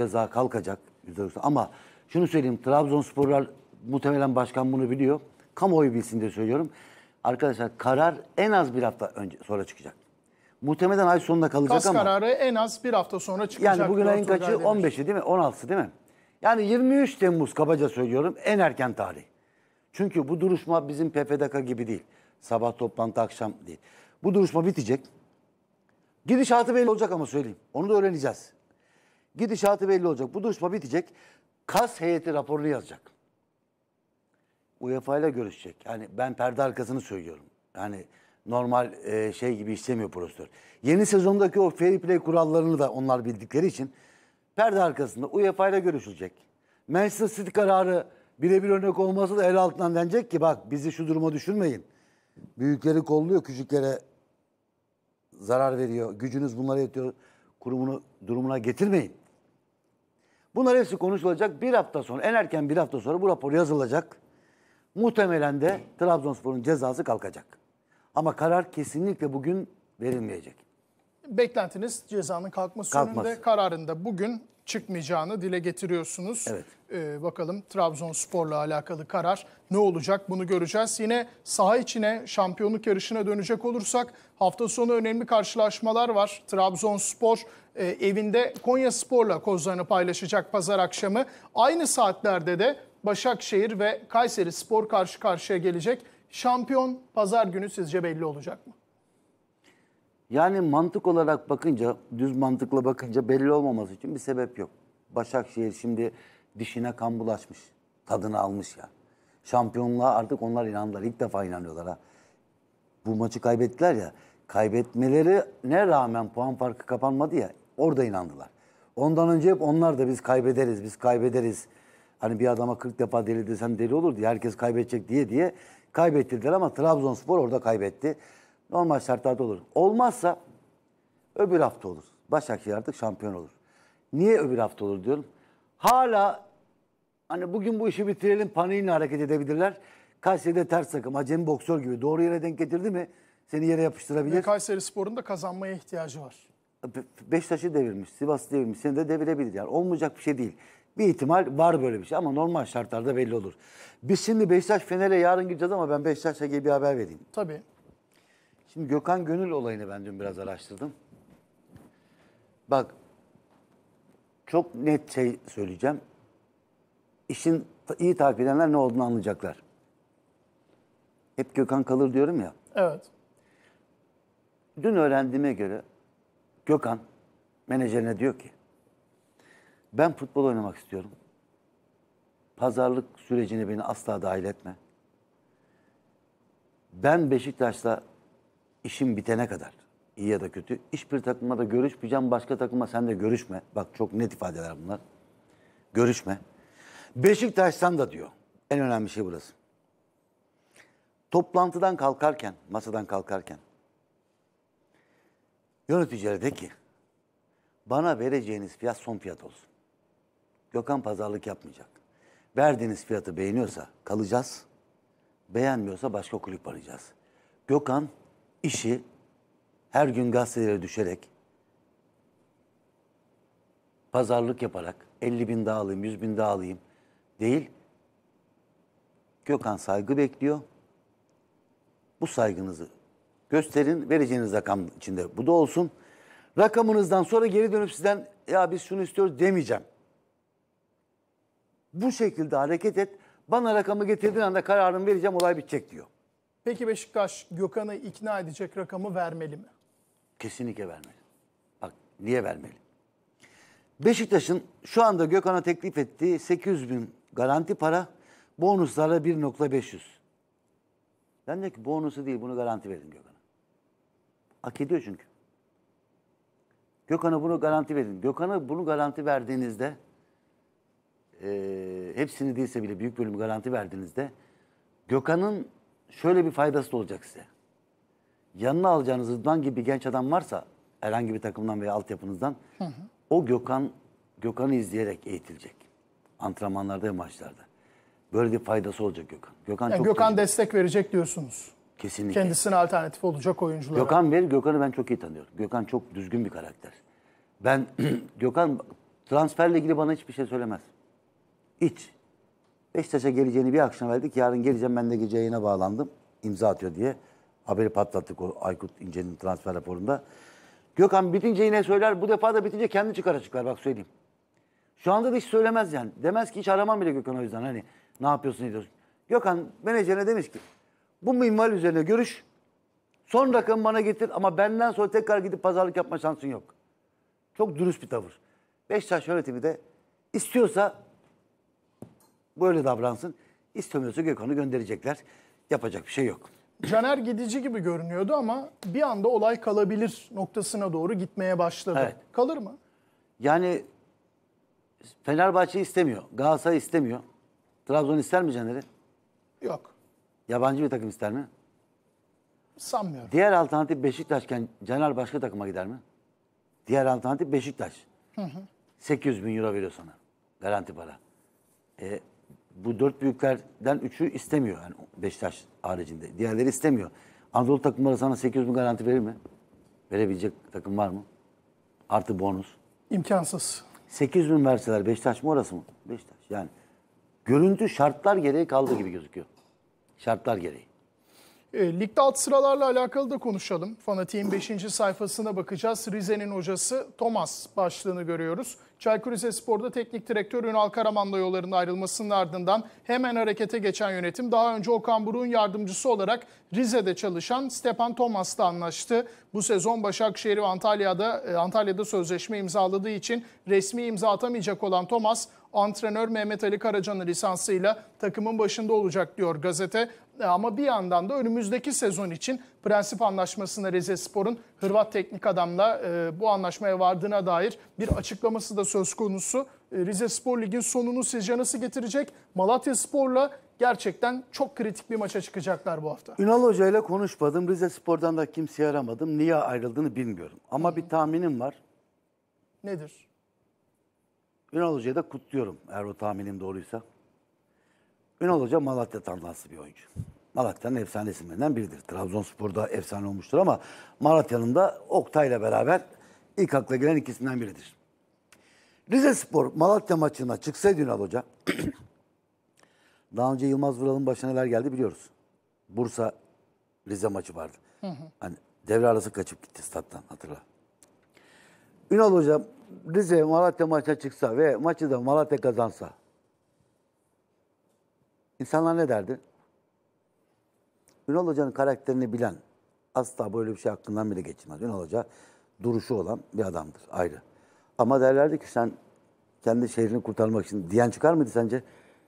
ceza kalkacak. %90. Ama şunu söyleyeyim Trabzonsporlar muhtemelen başkan bunu biliyor. Kamuoyu bilsin diye söylüyorum. Arkadaşlar karar en az bir hafta önce sonra çıkacak. Muhtemelen ay sonunda kalacak Kas ama. kararı en az bir hafta sonra çıkacak. Yani bugün ayın kaçı? 15'i değil mi? 16'sı değil mi? Yani 23 Temmuz kabaca söylüyorum en erken tarih. Çünkü bu duruşma bizim PPDK gibi değil. Sabah toplantı akşam değil. Bu duruşma bitecek. Gidişatı belli olacak ama söyleyeyim. Onu da öğreneceğiz. Gidişatı belli olacak. Bu duruşma bitecek. Kas heyeti raporunu yazacak. UEFA ile görüşecek. Yani ben perde arkasını söylüyorum. Yani normal e, şey gibi istemiyor profesör. Yeni sezondaki o fair play kurallarını da onlar bildikleri için perde arkasında UEFA ile görüşülecek. Manchester City kararı birebir örnek olması da el altından denecek ki bak bizi şu duruma düşürmeyin. Büyükleri kolluyor, küçüklere zarar veriyor. Gücünüz bunlara yetiyor. Kurumunu durumuna getirmeyin. Bunlar hepsi konuşulacak. Bir hafta sonra, en erken bir hafta sonra bu rapor yazılacak. Muhtemelen de Trabzonspor'un cezası kalkacak. Ama karar kesinlikle bugün verilmeyecek beklentiniz cezanın kalkması Kalkmaz. kararında bugün çıkmayacağını dile getiriyorsunuz. Evet. Ee, bakalım Trabzonspor'la alakalı karar ne olacak bunu göreceğiz. Yine saha içine şampiyonluk yarışına dönecek olursak hafta sonu önemli karşılaşmalar var. Trabzonspor e, evinde Konya Spor'la kozlarını paylaşacak pazar akşamı. Aynı saatlerde de Başakşehir ve Kayseri Spor karşı karşıya gelecek. Şampiyon pazar günü sizce belli olacak mı? Yani mantık olarak bakınca, düz mantıkla bakınca belli olmaması için bir sebep yok. Başakşehir şimdi dişine kan bulaşmış. Tadını almış ya. Şampiyonluğa artık onlar inandılar. İlk defa inanıyorlar ha. Bu maçı kaybettiler ya. Kaybetmeleri ne rağmen puan farkı kapanmadı ya. Orada inandılar. Ondan önce hep onlar da biz kaybederiz, biz kaybederiz. Hani bir adama 40 defa deli desem deli olur diye herkes kaybedecek diye diye kaybettirdiler ama Trabzonspor orada kaybetti. Normal şartlarda olur. Olmazsa öbür hafta olur. Başakşehir artık şampiyon olur. Niye öbür hafta olur diyorum. Hala hani bugün bu işi bitirelim paniğinle hareket edebilirler. Kayseri'de ters takım. Acemi boksör gibi. Doğru yere denk getirdi mi seni yere yapıştırabilir. Ve Kayseri Spor'un da kazanmaya ihtiyacı var. E, Be Beşiktaş'ı devirmiş, Sivas'ı devirmiş. Seni de devirebilir. Yani olmayacak bir şey değil. Bir ihtimal var böyle bir şey ama normal şartlarda belli olur. Biz şimdi Beşiktaş Fener'e yarın gideceğiz ama ben Beşiktaş'la ilgili bir haber vereyim. Tabii. Şimdi Gökhan Gönül olayını ben dün biraz araştırdım. Bak çok net şey söyleyeceğim. İşin iyi takip edenler ne olduğunu anlayacaklar. Hep Gökhan kalır diyorum ya. Evet. Dün öğrendiğime göre Gökhan menajerine diyor ki ben futbol oynamak istiyorum. Pazarlık sürecine beni asla dahil etme. Ben Beşiktaş'la işim bitene kadar iyi ya da kötü hiçbir takıma da görüşmeyeceğim. Başka takıma sen de görüşme. Bak çok net ifadeler bunlar. Görüşme. Beşiktaş'tan da diyor. En önemli şey burası. Toplantıdan kalkarken, masadan kalkarken yöneticilere de ki bana vereceğiniz fiyat son fiyat olsun. Gökhan pazarlık yapmayacak. Verdiğiniz fiyatı beğeniyorsa kalacağız. Beğenmiyorsa başka kulüp arayacağız. Gökhan işi her gün gazetelere düşerek pazarlık yaparak 50 bin daha alayım, 100 bin daha alayım değil. Gökhan saygı bekliyor. Bu saygınızı gösterin. Vereceğiniz rakam içinde bu da olsun. Rakamınızdan sonra geri dönüp sizden ya biz şunu istiyoruz demeyeceğim. Bu şekilde hareket et. Bana rakamı getirdiğin anda kararımı vereceğim olay bitecek diyor. Peki Beşiktaş Gökhan'ı ikna edecek rakamı vermeli mi? Kesinlikle vermeli. Bak niye vermeli? Beşiktaş'ın şu anda Gökhan'a teklif ettiği 800 bin garanti para bonuslarla 1.500. Ben de ki bonusu değil bunu garanti verin Gökhan'a. Hak ediyor çünkü. Gökhan'a bunu garanti verin. Gökhan'a bunu garanti verdiğinizde e, hepsini değilse bile büyük bölümü garanti verdiğinizde Gökhan'ın şöyle bir faydası da olacak size. Yanına alacağınız Rıdvan gibi bir genç adam varsa herhangi bir takımdan veya altyapınızdan hı hı. o Gökhan Gökhan'ı izleyerek eğitilecek. Antrenmanlarda ve maçlarda. Böyle bir faydası olacak Gökhan. Gökhan yani çok Gökhan destek verecek diyorsunuz. Kesinlikle. Kendisine alternatif olacak oyunculara. Gökhan ver, Gökhan'ı ben çok iyi tanıyorum. Gökhan çok düzgün bir karakter. Ben Gökhan transferle ilgili bana hiçbir şey söylemez. Hiç. Beşiktaş'a geleceğini bir akşam verdik. Yarın geleceğim ben de gece yayına bağlandım. İmza atıyor diye. Haberi patlattık o Aykut İnce'nin transfer raporunda. Gökhan bitince yine söyler. Bu defa da bitince kendi çıkar açıklar bak söyleyeyim. Şu anda da hiç söylemez yani. Demez ki hiç aramam bile Gökhan o yüzden. Hani ne yapıyorsun ne diyorsun. Gökhan menajerine demiş ki bu minval üzerine görüş. Son rakamı bana getir ama benden sonra tekrar gidip pazarlık yapma şansın yok. Çok dürüst bir tavır. Beşiktaş yönetimi de istiyorsa böyle davransın. İstemiyorsa Gökhan'ı gönderecekler. Yapacak bir şey yok. Caner gidici gibi görünüyordu ama bir anda olay kalabilir noktasına doğru gitmeye başladı. Evet. Kalır mı? Yani Fenerbahçe istemiyor. Galatasaray istemiyor. Trabzon ister mi Caner'i? Yok. Yabancı bir takım ister mi? Sanmıyorum. Diğer alternatif Beşiktaşken Caner başka takıma gider mi? Diğer alternatif Beşiktaş. Hı hı. 800 bin euro veriyor sana. Garanti para. E, bu dört büyüklerden üçü istemiyor. Yani Beşiktaş haricinde. Diğerleri istemiyor. Anadolu takımları sana 800 bin garanti verir mi? Verebilecek takım var mı? Artı bonus. İmkansız. 800 bin verseler Beşiktaş mı orası mı? Beşiktaş. Yani görüntü şartlar gereği kaldı gibi gözüküyor. Şartlar gereği. E, ligde alt sıralarla alakalı da konuşalım. Fanatik'in 5. sayfasına bakacağız. Rize'nin hocası Thomas başlığını görüyoruz. Çaykur Rizespor'da teknik direktör Ünal Karaman'la yolların ayrılmasının ardından hemen harekete geçen yönetim daha önce Okan Buruk'un yardımcısı olarak Rize'de çalışan Stepan Thomas'la anlaştı. Bu sezon Başakşehir ve Antalya'da e, Antalya'da sözleşme imzaladığı için resmi imza atamayacak olan Thomas antrenör Mehmet Ali Karacan'ın lisansıyla takımın başında olacak diyor gazete. E, ama bir yandan da önümüzdeki sezon için prensip anlaşmasında Rize Spor'un Hırvat teknik adamla e, bu anlaşmaya vardığına dair bir açıklaması da söz konusu. E, Rize Spor Lig'in sonunu sizce nasıl getirecek? Malatya Spor'la gerçekten çok kritik bir maça çıkacaklar bu hafta. Ünal Hoca ile konuşmadım. Rize Spor'dan da kimseyi aramadım. Niye ayrıldığını bilmiyorum. Ama Hı-hı. bir tahminim var. Nedir? Ünal Hoca'yı da kutluyorum eğer o tahminim doğruysa. Ünal Hoca Malatya tanrısı bir oyuncu. Malatya'nın efsane isimlerinden biridir. Trabzonspor'da efsane olmuştur ama Malatya'nın da Oktay'la beraber ilk akla gelen ikisinden biridir. Rize Spor Malatya maçına çıksaydı Ünal Hoca, daha önce Yılmaz Vural'ın başına neler geldi biliyoruz. Bursa Rize maçı vardı. Hı hı. Hani devre arası kaçıp gitti stat'tan hatırla. Ünal Hocam Rize Malatya maça çıksa ve maçı da Malatya kazansa insanlar ne derdi? Ünal Hoca'nın karakterini bilen asla böyle bir şey hakkından bile geçmez. Ünal Hoca duruşu olan bir adamdır ayrı. Ama derlerdi ki sen kendi şehrini kurtarmak için diyen çıkar mıydı sence?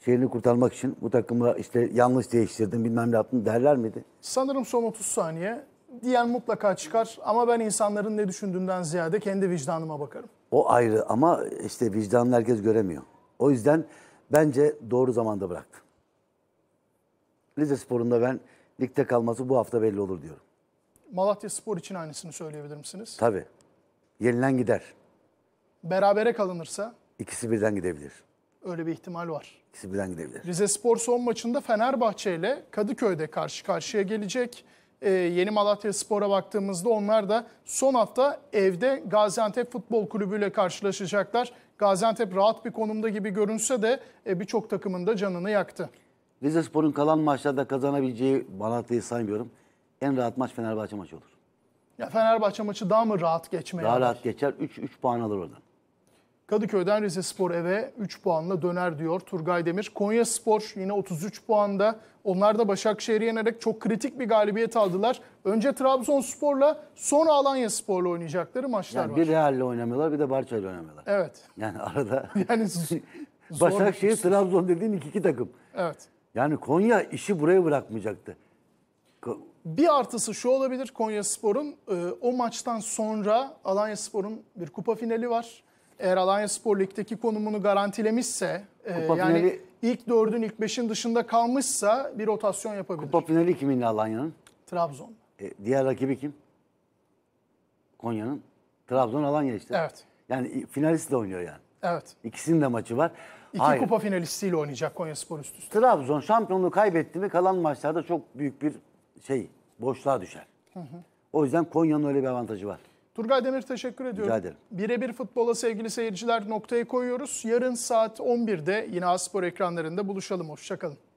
Şehrini kurtarmak için bu takımı işte yanlış değiştirdin bilmem ne yaptın derler miydi? Sanırım son 30 saniye diyen mutlaka çıkar ama ben insanların ne düşündüğünden ziyade kendi vicdanıma bakarım. O ayrı ama işte vicdanı herkes göremiyor. O yüzden bence doğru zamanda bıraktı. Rize Spor'unda ben ligde kalması bu hafta belli olur diyorum. Malatya Spor için aynısını söyleyebilir misiniz? Tabii. Yenilen gider. Berabere kalınırsa? İkisi birden gidebilir. Öyle bir ihtimal var. İkisi birden gidebilir. Rize Spor son maçında Fenerbahçe ile Kadıköy'de karşı karşıya gelecek e, Yeni Malatya Spor'a baktığımızda onlar da son hafta evde Gaziantep Futbol Kulübü ile karşılaşacaklar. Gaziantep rahat bir konumda gibi görünse de e, birçok takımın da canını yaktı. Rize Spor'un kalan maçlarda kazanabileceği Malatya'yı saymıyorum. En rahat maç Fenerbahçe maçı olur. Ya Fenerbahçe maçı daha mı rahat geçmeye? Daha rahat geçer. 3 3 puan alır oradan. Kadıköy'den Rize Spor eve 3 puanla döner diyor Turgay Demir. Konya Spor yine 33 puanda. Onlar da Başakşehir'i yenerek çok kritik bir galibiyet aldılar. Önce Trabzonspor'la sonra Alanya Spor'la oynayacakları maçlar yani var. Bir Real'le oynamıyorlar bir de Barça'yla oynamıyorlar. Evet. Yani arada. Yani Başakşehir, Trabzon dediğin iki, iki takım. Evet. Yani Konya işi buraya bırakmayacaktı. Bir artısı şu olabilir Konya Spor'un. E, o maçtan sonra Alanya Spor'un bir kupa finali var eğer Alanya Spor Lig'deki konumunu garantilemişse e, Kupa yani finali- ilk dördün ilk beşin dışında kalmışsa bir rotasyon yapabilir. Kupa finali kiminle Alanya'nın? Trabzon. E, diğer rakibi kim? Konya'nın. Trabzon Alanya işte. Evet. Yani finalistle oynuyor yani. Evet. İkisinin de maçı var. İki Hayır. kupa finalistiyle oynayacak Konya Spor üst üste. Trabzon şampiyonluğu kaybetti mi kalan maçlarda çok büyük bir şey boşluğa düşer. O yüzden Konya'nın öyle bir avantajı var. Turgay Demir teşekkür ediyorum. Rica ederim. Birebir futbola sevgili seyirciler noktayı koyuyoruz. Yarın saat 11'de yine Aspor ekranlarında buluşalım. Hoşçakalın.